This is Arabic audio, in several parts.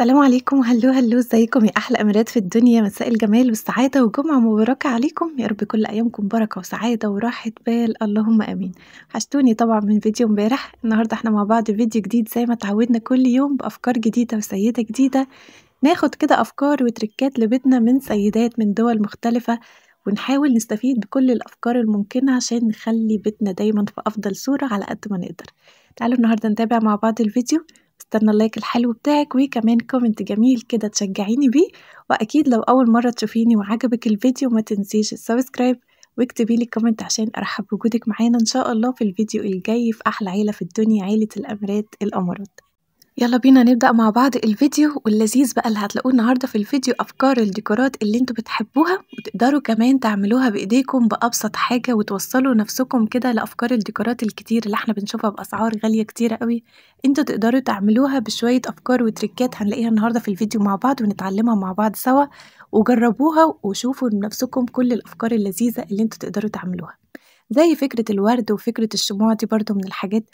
السلام عليكم هلو هلو ازيكم يا احلى امارات في الدنيا مساء الجمال والسعاده وجمعه مباركه عليكم يا رب كل ايامكم بركه وسعاده وراحه بال اللهم امين حشتوني طبعا من فيديو امبارح النهارده احنا مع بعض فيديو جديد زي ما اتعودنا كل يوم بافكار جديده وسيده جديده ناخد كده افكار وتركات لبيتنا من سيدات من دول مختلفه ونحاول نستفيد بكل الافكار الممكنه عشان نخلي بيتنا دايما في افضل صوره على قد ما نقدر تعالوا النهارده نتابع مع بعض الفيديو استنى اللايك الحلو بتاعك وكمان كومنت جميل كده تشجعيني بيه واكيد لو اول مره تشوفيني وعجبك الفيديو ما تنسيش السبسكرايب واكتبي لي كومنت عشان ارحب بوجودك معانا ان شاء الله في الفيديو الجاي في احلى عيله في الدنيا عيله الامارات الامارات يلا بينا نبدأ مع بعض الفيديو واللذيذ بقى اللي هتلاقوه النهاردة في الفيديو أفكار الديكورات اللي انتوا بتحبوها وتقدروا كمان تعملوها بإيديكم بأبسط حاجة وتوصلوا نفسكم كده لأفكار الديكورات الكتير اللي احنا بنشوفها بأسعار غالية كتير قوي انتوا تقدروا تعملوها بشوية أفكار وتريكات هنلاقيها النهاردة في الفيديو مع بعض ونتعلمها مع بعض سوا وجربوها وشوفوا لنفسكم كل الأفكار اللذيذة اللي انتوا تقدروا تعملوها زي فكرة الورد وفكرة الشموع دي برضو من الحاجات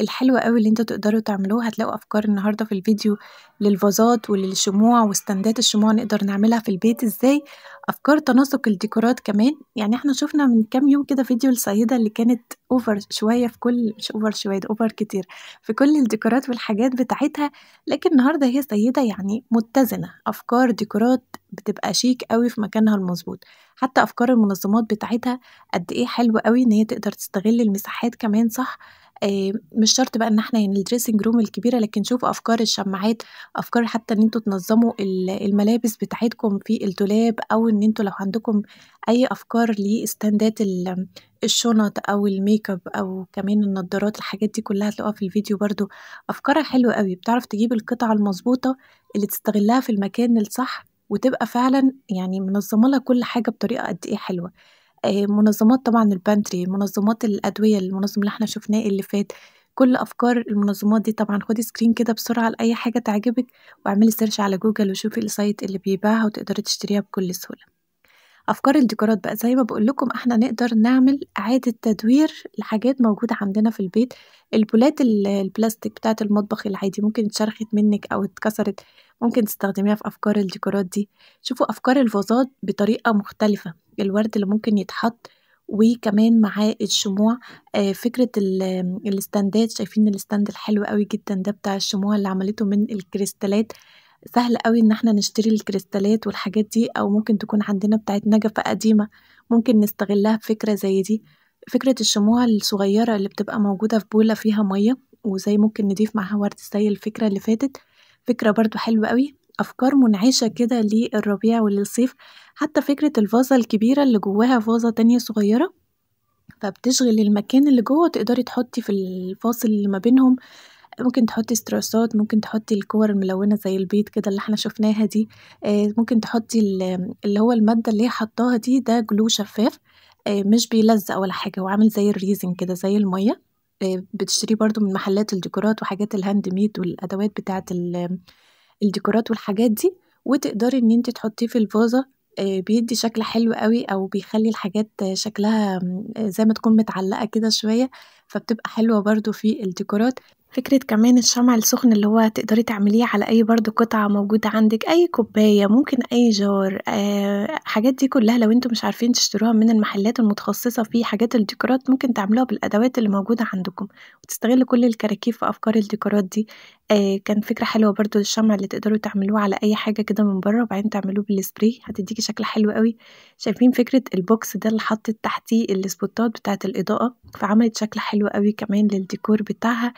الحلوة قوي اللي انتوا تقدروا تعملوه هتلاقوا افكار النهاردة في الفيديو للفازات وللشموع واستندات الشموع نقدر نعملها في البيت ازاي افكار تناسق الديكورات كمان يعني احنا شفنا من كام يوم كده فيديو السيدة اللي كانت اوفر شوية في كل مش اوفر شوية ده اوفر كتير في كل الديكورات والحاجات بتاعتها لكن النهاردة هي سيدة يعني متزنة افكار ديكورات بتبقى شيك قوي في مكانها المظبوط حتى افكار المنظمات بتاعتها قد ايه حلوة قوي ان هي تقدر تستغل المساحات كمان صح آه، مش شرط بقى ان احنا يعني الدريسنج روم الكبيره لكن شوفوا افكار الشماعات افكار حتى ان انتوا تنظموا الملابس بتاعتكم في الدولاب او ان انتوا لو عندكم اي افكار لاستندات الشنط او الميك اب او كمان النضارات الحاجات دي كلها هتلاقوها في الفيديو برضو افكارها حلوه قوي بتعرف تجيب القطعه المظبوطه اللي تستغلها في المكان الصح وتبقى فعلا يعني منظمه لها كل حاجه بطريقه قد ايه حلوه آه، منظمات طبعا البانتري منظمات الادويه المنظم اللي احنا شفناه اللي فات كل افكار المنظمات دي طبعا خدي سكرين كده بسرعه لاي حاجه تعجبك واعملي سيرش على جوجل وشوفي السايت اللي بيبيعها وتقدري تشتريها بكل سهوله افكار الديكورات بقى زي ما بقول لكم احنا نقدر نعمل اعاده تدوير لحاجات موجوده عندنا في البيت البولات البلاستيك بتاعه المطبخ العادي ممكن اتشرخت منك او اتكسرت ممكن تستخدميها في افكار الديكورات دي شوفوا افكار الفازات بطريقه مختلفه الورد اللي ممكن يتحط وكمان معاه الشموع آه، فكرة الستاندات شايفين الستاند الحلو قوي جدا ده بتاع الشموع اللي عملته من الكريستالات سهل قوي ان احنا نشتري الكريستالات والحاجات دي او ممكن تكون عندنا بتاعت نجفة قديمة ممكن نستغلها بفكرة زي دي فكرة الشموع الصغيرة اللي بتبقى موجودة في بولة فيها مية وزي ممكن نضيف معاها ورد زي الفكرة اللي فاتت فكرة برضو حلوة قوي أفكار منعشة كده للربيع وللصيف، حتى فكرة الفازة الكبيرة اللي جواها فازة تانية صغيرة، فبتشغل المكان اللي جوه تقدري تحطي في الفاصل اللي ما بينهم، ممكن تحطي استراسات ممكن تحطي الكور الملونة زي البيض كده اللي احنا شفناها دي، آه، ممكن تحطي اللي هو المادة اللي هي حطاها دي ده جلو شفاف آه، مش بيلزق ولا حاجة وعامل زي الريزن كده زي المية، آه، بتشتريه برضو من محلات الديكورات وحاجات الهاند ميد والأدوات بتاعة الديكورات والحاجات دي وتقدري ان انت تحطيه في الفازه آه، بيدي شكل حلو قوي او بيخلي الحاجات شكلها زي ما تكون متعلقه كده شويه فبتبقى حلوه برضو في الديكورات فكرة كمان الشمع السخن اللي هو تقدري تعمليه على أي برضو قطعة موجودة عندِك، أي كوباية، ممكن أي جار، أه الحاجات دي كلها لو أنتم مش عارفين تشتروها من المحلات المتخصصة في حاجات الديكورات، ممكن تعملوها بالأدوات اللي موجودة عندكم، وتستغلوا كل الكراكيب في أفكار الديكورات دي. أه كان فكرة حلوة برضو الشمع اللي تقدروا تعملوه على أي حاجة كده من برّه، وبعدين تعملوه بالسبري هتديكي شكل حلو أوي. شايفين فكرة البوكس ده اللي حطت تحتيه السبوتات بتاعة الإضاءة؟ فعملت شكل حلو قوي كمان للديكور بتاعها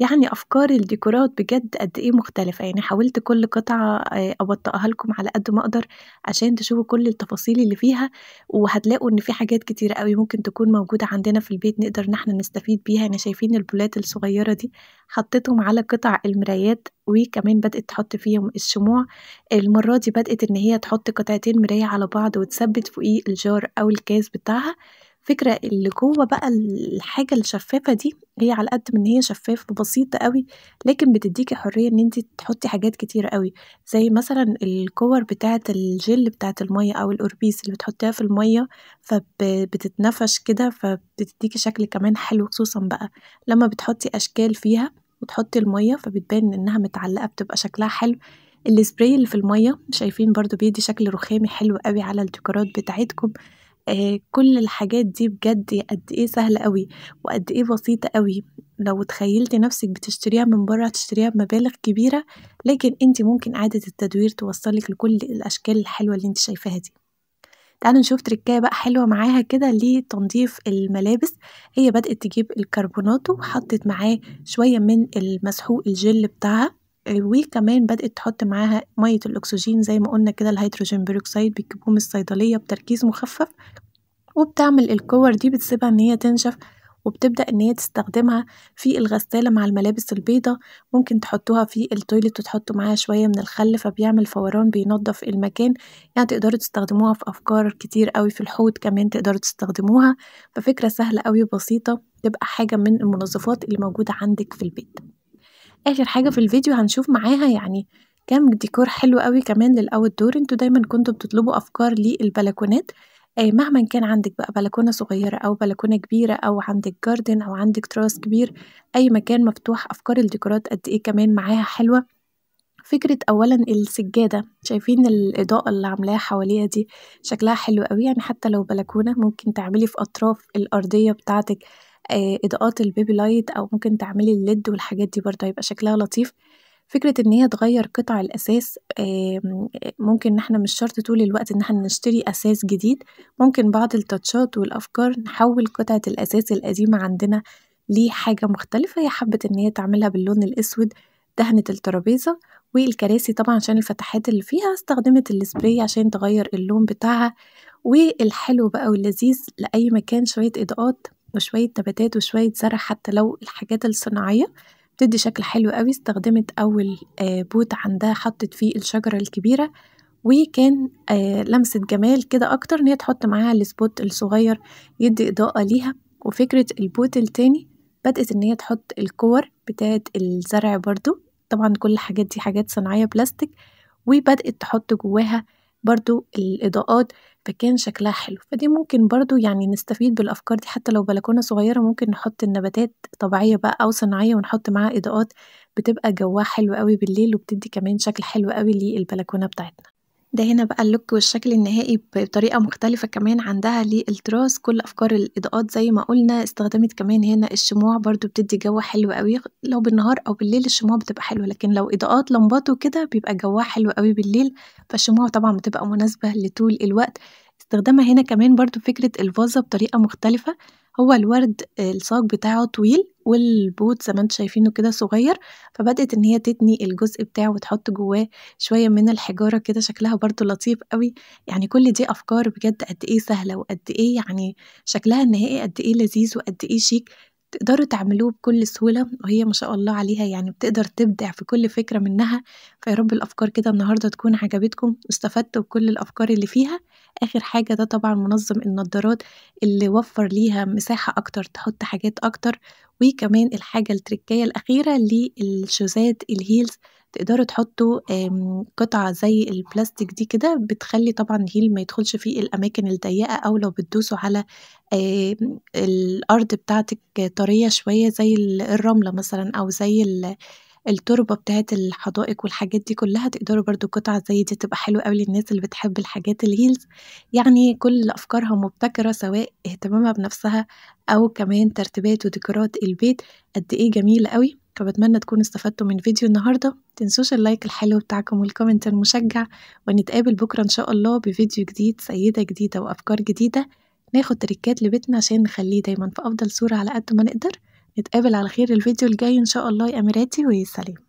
يعني افكار الديكورات بجد قد ايه مختلفه يعني حاولت كل قطعه آه، اوطئها لكم على قد ما اقدر عشان تشوفوا كل التفاصيل اللي فيها وهتلاقوا ان في حاجات كتير قوي ممكن تكون موجوده عندنا في البيت نقدر ان احنا نستفيد بيها يعني شايفين البولات الصغيره دي حطيتهم على قطع المرايات وكمان بدأت تحط فيهم الشموع المرة دي بدأت إن هي تحط قطعتين مراية على بعض وتثبت فوقيه الجار أو الكاس بتاعها الفكرة اللي جوه بقى الحاجة الشفافة دي هي على قد ما هي شفافة بسيطة قوي لكن بتديكي حرية ان انت تحطي حاجات كتيرة قوي زي مثلا الكور بتاعة الجل بتاعة المية او القربيس اللي بتحطيها في المية فبتتنفش كده فبتديكي شكل كمان حلو خصوصا بقى لما بتحطي اشكال فيها وتحطي المية فبتبان انها متعلقة بتبقى شكلها حلو السبراي اللي في المية شايفين برضو بيدي شكل رخامي حلو قوي على الديكورات بتاعتكم آه كل الحاجات دي بجد قد ايه سهله قوي وقد ايه بسيطه قوي لو تخيلتي نفسك بتشتريها من بره هتشتريها بمبالغ كبيره لكن انت ممكن اعاده التدوير توصلك لكل الاشكال الحلوه اللي انت شايفاها دي تعالوا نشوف تركاية بقى حلوة معاها كده لتنظيف الملابس هي بدأت تجيب الكربوناتو وحطت معاه شوية من المسحوق الجل بتاعها وكمان بدأت تحط معاها مية الأكسجين زي ما قلنا كده الهيدروجين بيروكسيد بيجيبوه من الصيدلية بتركيز مخفف وبتعمل الكور دي بتسيبها إن هي تنشف وبتبدأ إن هي تستخدمها في الغسالة مع الملابس البيضة ممكن تحطوها في التويلت وتحطوا معاها شوية من الخل فبيعمل فوران بينظف المكان يعني تقدروا تستخدموها في أفكار كتير قوي في الحوض كمان تقدروا تستخدموها ففكرة سهلة قوي بسيطة تبقى حاجة من المنظفات اللي موجودة عندك في البيت آخر حاجة في الفيديو هنشوف معاها يعني كام ديكور حلو قوي كمان للاوت دور انتوا دايما كنتوا بتطلبوا أفكار للبلكونات آه مهما كان عندك بقى بلكونة صغيرة أو بلكونة كبيرة أو عندك جاردن أو عندك تراس كبير أي مكان مفتوح أفكار الديكورات قد إيه كمان معاها حلوة فكرة أولا السجادة شايفين الإضاءة اللي عاملاها حواليها دي شكلها حلو قوي يعني حتى لو بلكونة ممكن تعملي في أطراف الأرضية بتاعتك آه، إضاءات البيبي لايت أو ممكن تعملي الليد والحاجات دي برضه هيبقى شكلها لطيف، فكرة إن هي تغيّر قطع الاساس ممكن إن إحنا مش شرط طول الوقت إن إحنا نشتري اساس جديد، ممكن بعض التاتشات والأفكار نحوّل قطعة الاساس القديمة عندنا لحاجة مختلفة، هي حبِّت إن هي تعملها باللون الأسود، دهنِت الترابيزة والكراسي طبعًا عشان الفتحات اللي فيها، استخدمت السبراي عشان تغيّر اللون بتاعها، والحلو بقى واللذيذ لأي مكان شوية إضاءات وشوية نباتات وشوية زرع حتى لو الحاجات الصناعية بتدي شكل حلو قوي استخدمت أول آه، بوت عندها حطت فيه الشجرة الكبيرة وكان آه، لمسة جمال كده أكتر إن هي تحط معاها السبوت الصغير يدي إضاءة ليها وفكرة البوت التاني بدأت إن هي تحط الكور بتاعة الزرع برضو طبعا كل الحاجات دي حاجات صناعية بلاستيك وبدأت تحط جواها برضو الإضاءات فكان شكلها حلو فدي ممكن برضو يعني نستفيد بالأفكار دي حتى لو بلكونة صغيرة ممكن نحط النباتات طبيعية بقى أو صناعية ونحط معاها إضاءات بتبقى جواها حلو قوي بالليل وبتدي كمان شكل حلو قوي للبلكونة بتاعتنا ده هنا بقى اللوك والشكل النهائي بطريقة مختلفة كمان عندها للتراس كل أفكار الإضاءات زي ما قلنا استخدمت كمان هنا الشموع برضو بتدي جو حلو قوي لو بالنهار أو بالليل الشموع بتبقى حلوة لكن لو إضاءات لمبات وكده بيبقى جواها حلو قوي بالليل فالشموع طبعا بتبقى مناسبة لطول الوقت استخدامها هنا كمان برضو فكرة الفازة بطريقة مختلفة هو الورد الصاج بتاعه طويل والبوت زي ما انتم شايفينه كده صغير فبدأت ان هي تتني الجزء بتاعه وتحط جواه شوية من الحجارة كده شكلها برضو لطيف قوي يعني كل دي افكار بجد قد ايه سهلة وقد ايه يعني شكلها النهائي قد ايه لذيذ وقد ايه شيك تقدروا تعملوه بكل سهولة وهي ما شاء الله عليها يعني بتقدر تبدع في كل فكرة منها فيا رب الأفكار كده النهاردة تكون عجبتكم واستفدتوا بكل الأفكار اللي فيها آخر حاجة ده طبعا منظم النضارات اللي وفر ليها مساحة أكتر تحط حاجات أكتر وكمان الحاجة التركية الأخيرة للشوزات الهيلز تقدروا تحطوا قطعة زي البلاستيك دي كده بتخلي طبعا الهيل ما يدخلش في الأماكن الضيقة أو لو بتدوسوا على الأرض بتاعتك طرية شوية زي الرملة مثلا أو زي التربة بتاعت الحدائق والحاجات دي كلها تقدروا برضو قطعة زي دي تبقى حلوة قوي للناس اللي بتحب الحاجات الهيلز يعني كل أفكارها مبتكرة سواء اهتمامها بنفسها أو كمان ترتيبات وديكورات البيت قد إيه جميلة قوي فبتمنى تكونوا استفدتوا من فيديو النهاردة تنسوش اللايك الحلو بتاعكم والكومنت المشجع ونتقابل بكرة إن شاء الله بفيديو جديد سيدة جديدة وأفكار جديدة ناخد تريكات لبيتنا عشان نخليه دايما في أفضل صورة على قد ما نقدر نتقابل على خير الفيديو الجاي إن شاء الله يا أميراتي ويسلام